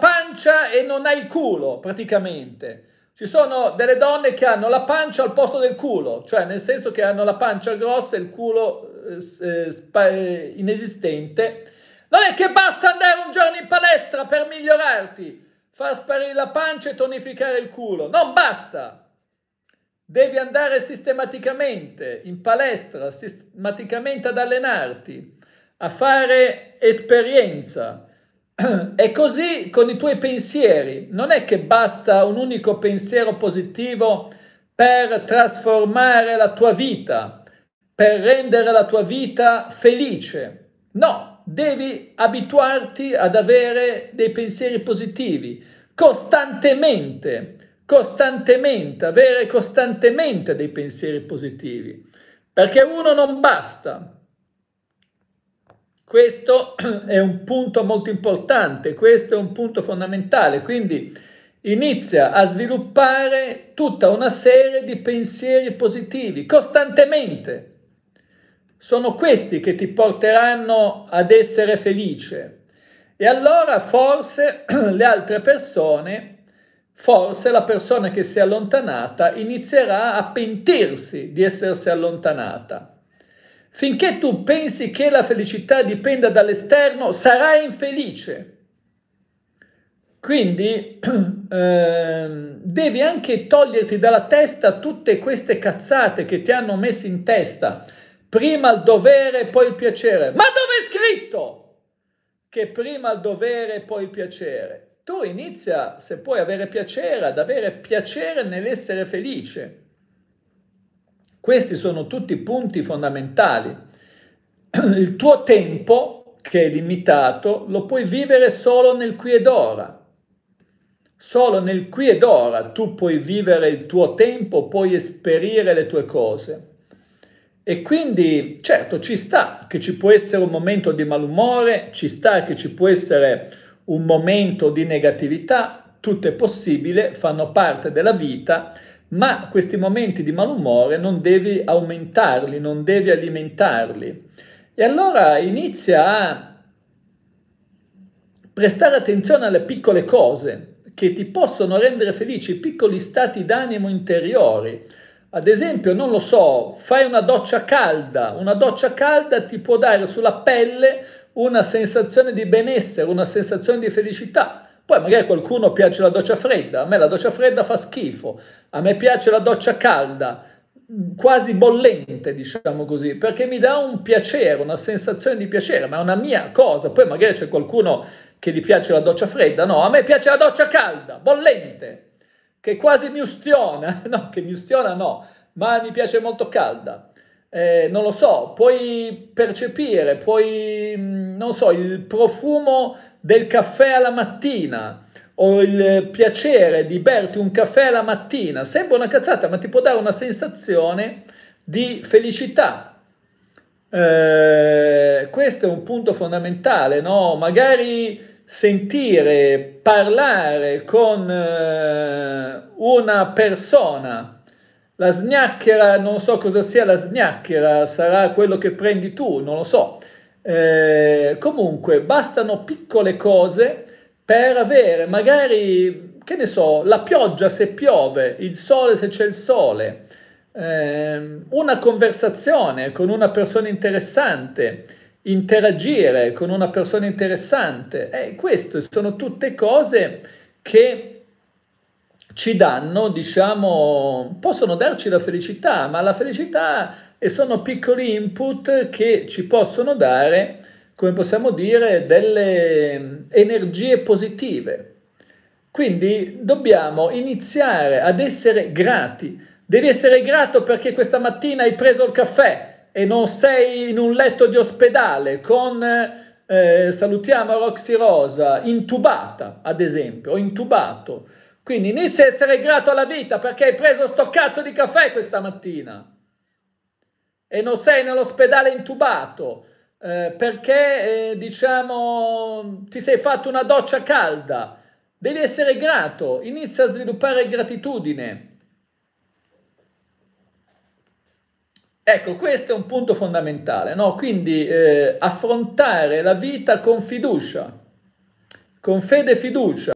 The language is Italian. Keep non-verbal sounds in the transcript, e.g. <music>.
pancia e non hai il culo, praticamente. Ci sono delle donne che hanno la pancia al posto del culo, cioè nel senso che hanno la pancia grossa e il culo eh, eh, eh, inesistente. Non è che basta andare un giorno in palestra per migliorarti, far sparire la pancia e tonificare il culo. Non basta. Devi andare sistematicamente in palestra, sistematicamente ad allenarti, a fare esperienza e così con i tuoi pensieri. Non è che basta un unico pensiero positivo per trasformare la tua vita, per rendere la tua vita felice. No, devi abituarti ad avere dei pensieri positivi costantemente, costantemente, avere costantemente dei pensieri positivi, perché uno non basta. Questo è un punto molto importante, questo è un punto fondamentale, quindi inizia a sviluppare tutta una serie di pensieri positivi costantemente. Sono questi che ti porteranno ad essere felice. E allora forse <clears throat> le altre persone, forse la persona che si è allontanata inizierà a pentirsi di essersi allontanata. Finché tu pensi che la felicità dipenda dall'esterno, sarai infelice. Quindi <clears throat> ehm, devi anche toglierti dalla testa tutte queste cazzate che ti hanno messo in testa. Prima il dovere, poi il piacere. Ma dove è scritto che prima il dovere, poi il piacere? Tu inizia, se puoi avere piacere, ad avere piacere nell'essere felice. Questi sono tutti punti fondamentali. <clears throat> Il tuo tempo, che è limitato, lo puoi vivere solo nel qui ed ora. Solo nel qui ed ora tu puoi vivere il tuo tempo, puoi esperire le tue cose. E quindi, certo, ci sta che ci può essere un momento di malumore, ci sta che ci può essere un momento di negatività, tutto è possibile, fanno parte della vita ma questi momenti di malumore non devi aumentarli, non devi alimentarli. E allora inizia a prestare attenzione alle piccole cose che ti possono rendere felici, piccoli stati d'animo interiori. Ad esempio, non lo so, fai una doccia calda, una doccia calda ti può dare sulla pelle una sensazione di benessere, una sensazione di felicità poi magari qualcuno piace la doccia fredda, a me la doccia fredda fa schifo, a me piace la doccia calda, quasi bollente, diciamo così, perché mi dà un piacere, una sensazione di piacere, ma è una mia cosa. Poi magari c'è qualcuno che gli piace la doccia fredda, no, a me piace la doccia calda, bollente, che quasi mi ustiona, <laughs> no, che mi ustiona no, ma mi piace molto calda eh, non lo so, puoi percepire, puoi, mm, non so, il profumo del caffè alla mattina o il piacere di berti un caffè alla mattina. Sembra una cazzata, ma ti può dare una sensazione di felicità. Eh, questo è un punto fondamentale, no? Magari sentire, parlare con eh, una persona la snacchera, non so cosa sia la snacchera, sarà quello che prendi tu, non lo so. Eh, comunque, bastano piccole cose per avere magari, che ne so, la pioggia se piove, il sole se c'è il sole, eh, una conversazione con una persona interessante, interagire con una persona interessante. Eh, queste sono tutte cose che ci danno, diciamo, possono darci la felicità, ma la felicità e sono piccoli input che ci possono dare, come possiamo dire, delle mm, energie positive. Quindi dobbiamo iniziare ad essere grati. Devi essere grato perché questa mattina hai preso il caffè e non sei in un letto di ospedale con, eh, salutiamo Roxy Rosa, intubata ad esempio, o intubato quindi inizia a essere grato alla vita perché hai preso sto cazzo di caffè questa mattina e non sei nell'ospedale intubato eh, perché eh, diciamo ti sei fatto una doccia calda. Devi essere grato, inizia a sviluppare gratitudine. Ecco, questo è un punto fondamentale, no? quindi eh, affrontare la vita con fiducia, con fede e fiducia.